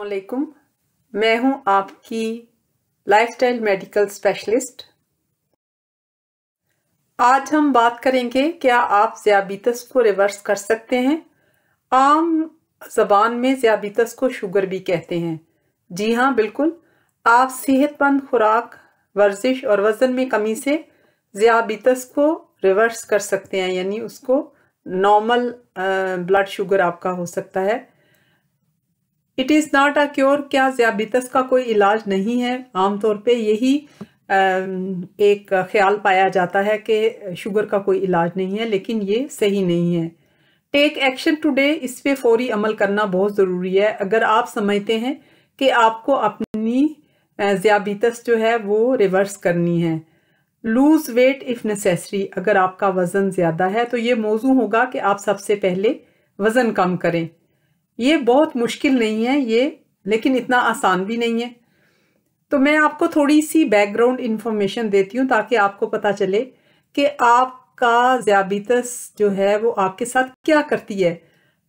अल्लाम मैं हूं आपकी लाइफस्टाइल मेडिकल स्पेशलिस्ट आज हम बात करेंगे क्या आप ज़्याबीतस को रिवर्स कर सकते हैं आम जबान में ज़्याबीतस को शुगर भी कहते हैं जी हाँ बिल्कुल आप सेहतमंद खुराक वर्जिश और वज़न में कमी से ज़्याबीतस को रिवर्स कर सकते हैं यानी उसको नॉर्मल ब्लड शुगर आपका हो सकता है it is not a cure क्या ज़्याबितस का कोई इलाज नहीं है आमतौर पे यही एक ख्याल पाया जाता है कि शुगर का कोई इलाज नहीं है लेकिन ये सही नहीं है टेक एक्शन टुडे इस पे फौरी अमल करना बहुत ज़रूरी है अगर आप समझते हैं कि आपको अपनी ज़्याबितस जो है वो रिवर्स करनी है लूज़ वेट इफ़ नेसेसरी अगर आपका वज़न ज़्यादा है तो ये मौजू होगा कि आप सबसे पहले वज़न कम करें ये बहुत मुश्किल नहीं है ये लेकिन इतना आसान भी नहीं है तो मैं आपको थोड़ी सी बैकग्राउंड इन्फॉर्मेशन देती हूँ ताकि आपको पता चले कि आपका ज्याबीतस जो है वो आपके साथ क्या करती है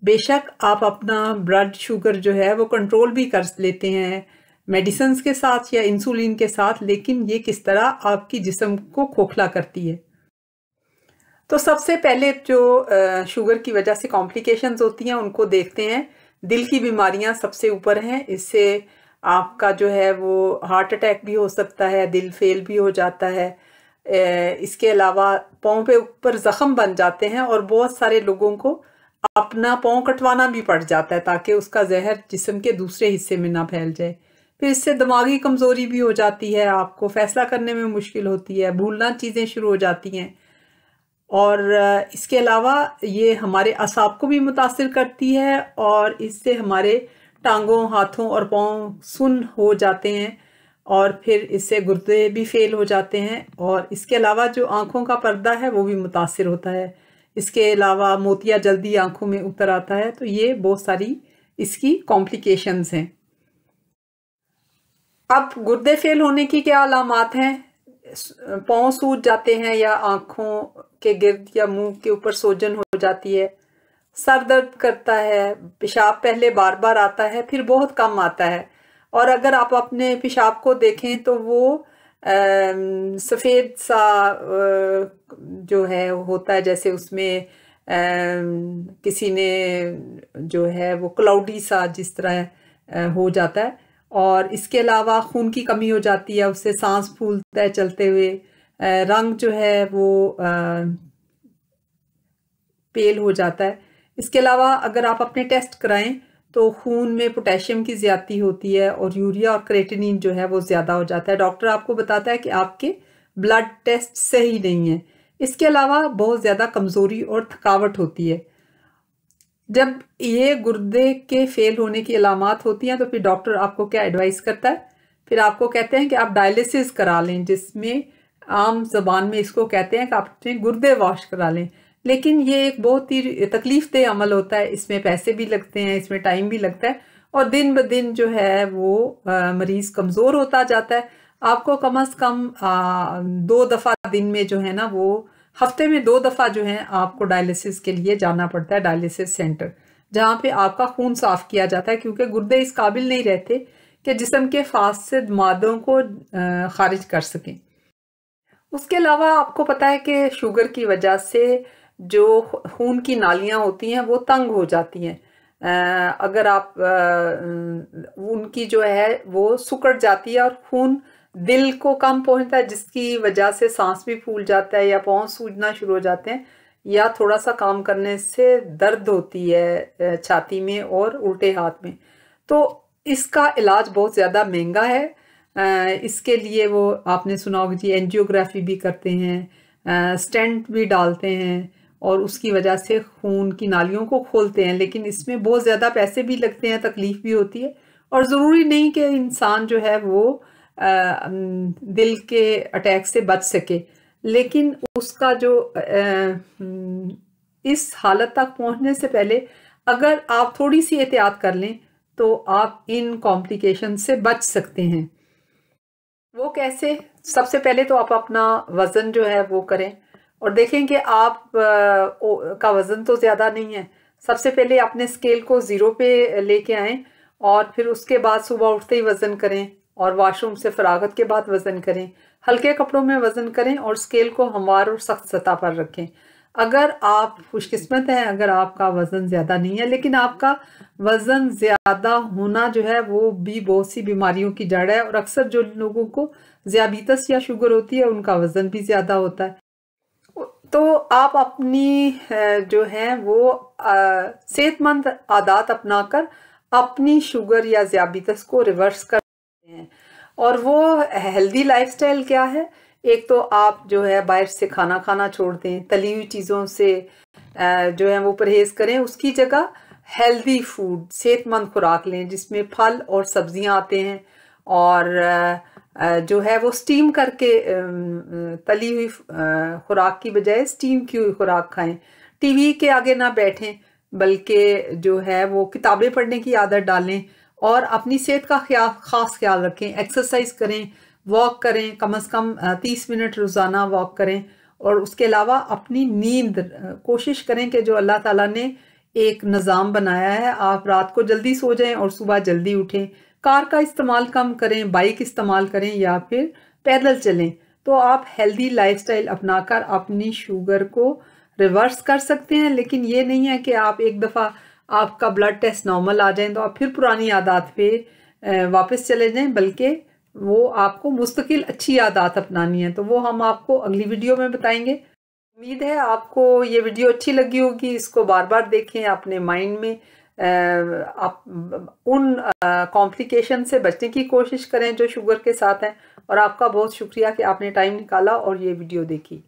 बेशक आप अपना ब्लड शुगर जो है वो कंट्रोल भी कर लेते हैं मेडिसन्स के साथ या इंसुलिन के साथ लेकिन ये किस तरह आपकी जिसम को खोखला करती है तो सबसे पहले जो शुगर की वजह से कॉम्प्लिकेशंस होती हैं उनको देखते हैं दिल की बीमारियां सबसे ऊपर हैं इससे आपका जो है वो हार्ट अटैक भी हो सकता है दिल फेल भी हो जाता है इसके अलावा पाँव पे ऊपर ज़ख़म बन जाते हैं और बहुत सारे लोगों को अपना पाँव कटवाना भी पड़ जाता है ताकि उसका जहर जिसम के दूसरे हिस्से में ना फैल जाए फिर इससे दिमागी कमज़ोरी भी हो जाती है आपको फ़ैसला करने में मुश्किल होती है भूलना चीज़ें शुरू हो जाती हैं और इसके अलावा ये हमारे असाब को भी मुतासर करती है और इससे हमारे टांगों हाथों और पाँव सुन हो जाते हैं और फिर इससे गुर्दे भी फेल हो जाते हैं और इसके अलावा जो आँखों का पर्दा है वो भी मुतासर होता है इसके अलावा मोतिया जल्दी आँखों में उतर आता है तो ये बहुत सारी इसकी कॉम्प्लिकेशंस हैं अब गुर्दे फेल होने की क्या अलामत हैं पाँव सूज जाते हैं या आँखों के गिर्द या मुंह के ऊपर सोजन हो जाती है सर दर्द करता है पेशाब पहले बार बार आता है फिर बहुत कम आता है और अगर आप अपने पेशाब को देखें तो वो सफ़ेद सा जो है होता है जैसे उसमें किसी ने जो है वो क्लाउडी सा जिस तरह हो जाता है और इसके अलावा खून की कमी हो जाती है उससे सांस फूलता है चलते हुए रंग जो है वो पेल हो जाता है इसके अलावा अगर आप अपने टेस्ट कराएं तो खून में पोटेशियम की ज्यादा होती है और यूरिया और क्रेटिनिन जो है वो ज़्यादा हो जाता है डॉक्टर आपको बताता है कि आपके ब्लड टेस्ट सही नहीं है इसके अलावा बहुत ज़्यादा कमज़ोरी और थकावट होती है जब ये गुर्दे के फेल होने की अलामत होती हैं तो फिर डॉक्टर आपको क्या एडवाइस करता है फिर आपको कहते हैं कि आप डायलिसिस करा लें जिसमें आम जबान में इसको कहते हैं कि आप अपने गुर्दे वॉश करा लें लेकिन ये एक बहुत ही तकलीफ दे अमल होता है इसमें पैसे भी लगते हैं इसमें टाइम भी लगता है और दिन ब दिन जो है वो मरीज़ कमज़ोर होता जाता है आपको कम अज़ कम आ, दो दफ़ा दिन में जो है ना वो हफ्ते में दो दफ़ा जो है आपको डायलिसिस के लिए जाना पड़ता है डायलिसिस सेंटर जहाँ पे आपका खून साफ किया जाता है क्योंकि गुर्दे इस काबिल नहीं रहते कि जिसम के फासद मादों को खारिज कर सकें उसके अलावा आपको पता है कि शुगर की वजह से जो खून की नालियाँ होती हैं वो तंग हो जाती हैं अगर आप उनकी जो है वो सुकड़ जाती है और खून दिल को कम पहुंचता है जिसकी वजह से सांस भी फूल जाता है या पाँव सूझना शुरू हो जाते हैं या थोड़ा सा काम करने से दर्द होती है छाती में और उल्टे हाथ में तो इसका इलाज बहुत ज़्यादा महंगा है इसके लिए वो आपने सुना होगा जी एनजियोग्राफी भी करते हैं स्टेंट भी डालते हैं और उसकी वजह से खून की नालियों को खोलते हैं लेकिन इसमें बहुत ज़्यादा पैसे भी लगते हैं तकलीफ़ भी होती है और ज़रूरी नहीं कि इंसान जो है वो दिल के अटैक से बच सके लेकिन उसका जो इस हालत तक पहुंचने से पहले अगर आप थोड़ी सी एहतियात कर लें तो आप इन कॉम्प्लिकेशन से बच सकते हैं वो कैसे सबसे पहले तो आप अपना वज़न जो है वो करें और देखें कि आप का वज़न तो ज़्यादा नहीं है सबसे पहले अपने स्केल को ज़ीरो पे लेके आएं और फिर उसके बाद सुबह उठते ही वज़न करें और वाशरूम से फरागत के बाद वज़न करें हल्के कपड़ों में वज़न करें और स्केल को हमवार और सख्त सतह पर रखें अगर आप खुशकस्मत हैं अगर आपका वज़न ज़्यादा नहीं है लेकिन आपका वज़न ज़्यादा होना जो है वो भी बहुत सी बीमारियों की जड़ है और अक्सर जो लोगों को ज़्याबीतस या शुगर होती है उनका वज़न भी ज़्यादा होता है तो आप अपनी जो है वो सेहतमंद अपना अपनाकर अपनी शुगर या ज़्याबीतस को रिवर्स कर और वो हेल्दी लाइफस्टाइल क्या है एक तो आप जो है बाहर से खाना खाना छोड़ दें तली हुई चीज़ों से जो है वो परहेज़ करें उसकी जगह हेल्दी फूड सेहतमंद खुराक लें जिसमें फल और सब्जियां आते हैं और जो है वो स्टीम करके तली हुई खुराक की बजाय स्टीम की हुई खुराक खाएं टीवी के आगे ना बैठें बल्कि जो है वो किताबें पढ़ने की आदत डालें और अपनी सेहत का ख्या ख़ास ख्याल रखें एक्सरसाइज करें वॉक करें कम अज़ कम तीस मिनट रोज़ाना वॉक करें और उसके अलावा अपनी नींद कोशिश करें कि जो अल्लाह ताला ने एक निज़ाम बनाया है आप रात को जल्दी सो जाएं और सुबह जल्दी उठें कार का इस्तेमाल कम करें बाइक इस्तेमाल करें या फिर पैदल चलें तो आप हेल्दी लाइफस्टाइल अपनाकर अपनी शुगर को रिवर्स कर सकते हैं लेकिन ये नहीं है कि आप एक दफ़ा आपका ब्लड टेस्ट नॉर्मल आ जाए तो आप फिर पुरानी आदत पे वापस चले जाएं बल्कि वो आपको मुस्तकिल अच्छी आदत अपनानी है तो वो हम आपको अगली वीडियो में बताएंगे उम्मीद है आपको ये वीडियो अच्छी लगी होगी इसको बार बार देखें अपने माइंड में आप उन कॉम्प्लिकेशन से बचने की कोशिश करें जो शुगर के साथ हैं और आपका बहुत शुक्रिया कि आपने टाइम निकाला और ये वीडियो देखी